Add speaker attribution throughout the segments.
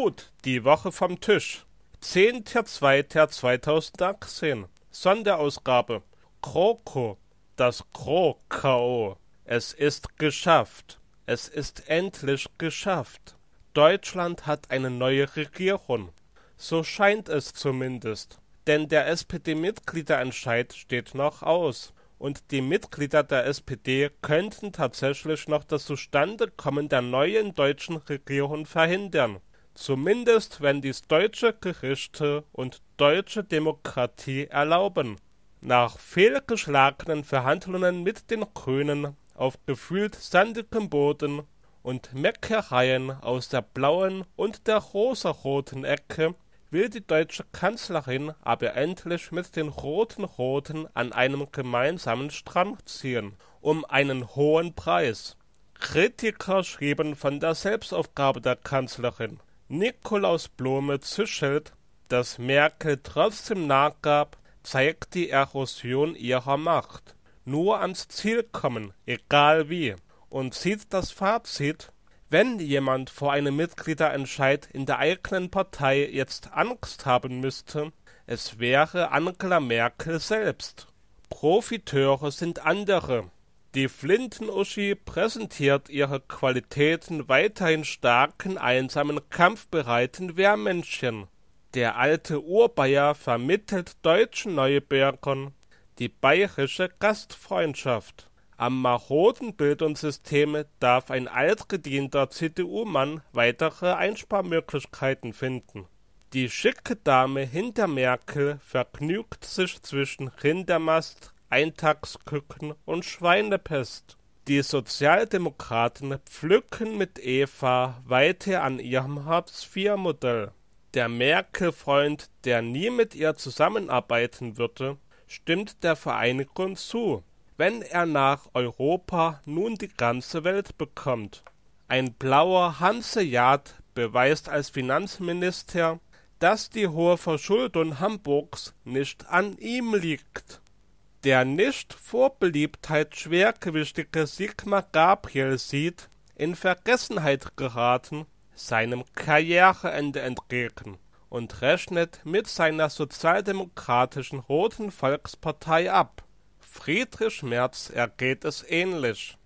Speaker 1: Gut, die Woche vom Tisch. 10.02.2018 Sonderausgabe Kroko, das Kroko. Es ist geschafft. Es ist endlich geschafft. Deutschland hat eine neue Regierung. So scheint es zumindest. Denn der SPD-Mitgliederentscheid steht noch aus. Und die Mitglieder der SPD könnten tatsächlich noch das Zustandekommen der neuen deutschen Regierung verhindern. Zumindest wenn dies deutsche Gerichte und deutsche Demokratie erlauben. Nach fehlgeschlagenen Verhandlungen mit den Grünen auf gefühlt sandigem Boden und Meckereien aus der blauen und der rosaroten Ecke will die deutsche Kanzlerin aber endlich mit den roten Roten an einem gemeinsamen Strang ziehen, um einen hohen Preis. Kritiker schrieben von der Selbstaufgabe der Kanzlerin, Nikolaus Blome zischelt, dass Merkel trotzdem nachgab, zeigt die Erosion ihrer Macht. Nur ans Ziel kommen, egal wie. Und zieht das Fazit, wenn jemand vor einem Mitgliederentscheid in der eigenen Partei jetzt Angst haben müsste, es wäre Angela Merkel selbst. Profiteure sind andere. Die Flinten-Uschi präsentiert ihre Qualitäten weiterhin starken, einsamen, kampfbereiten Wehrmännchen. Der alte Urbayer vermittelt deutschen Neubürgern die bayerische Gastfreundschaft. Am maroden Bildungssystem darf ein altgedienter CDU-Mann weitere Einsparmöglichkeiten finden. Die schicke Dame hinter Merkel vergnügt sich zwischen Rindermast, Eintagsküken und Schweinepest. Die Sozialdemokraten pflücken mit Eva weiter an ihrem Hartz-IV-Modell. Der Merkel-Freund, der nie mit ihr zusammenarbeiten würde, stimmt der Vereinigung zu, wenn er nach Europa nun die ganze Welt bekommt. Ein blauer Hanseat beweist als Finanzminister, dass die hohe Verschuldung Hamburgs nicht an ihm liegt der nicht vor Beliebtheit schwergewichtige Sigmar Gabriel sieht, in Vergessenheit geraten, seinem Karriereende entgegen und rechnet mit seiner sozialdemokratischen Roten Volkspartei ab. Friedrich Merz ergeht es ähnlich.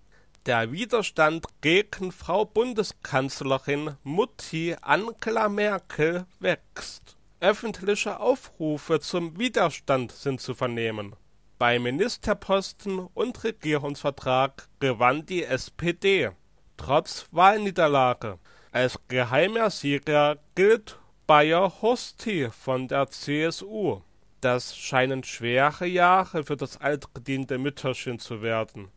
Speaker 1: Der Widerstand gegen Frau Bundeskanzlerin Mutti Angela Merkel wächst. Öffentliche Aufrufe zum Widerstand sind zu vernehmen. Bei Ministerposten und Regierungsvertrag gewann die SPD, trotz Wahlniederlage. Als geheimer Sieger gilt Bayer Horsti von der CSU. Das scheinen schwere Jahre für das altgediente Mütterchen zu werden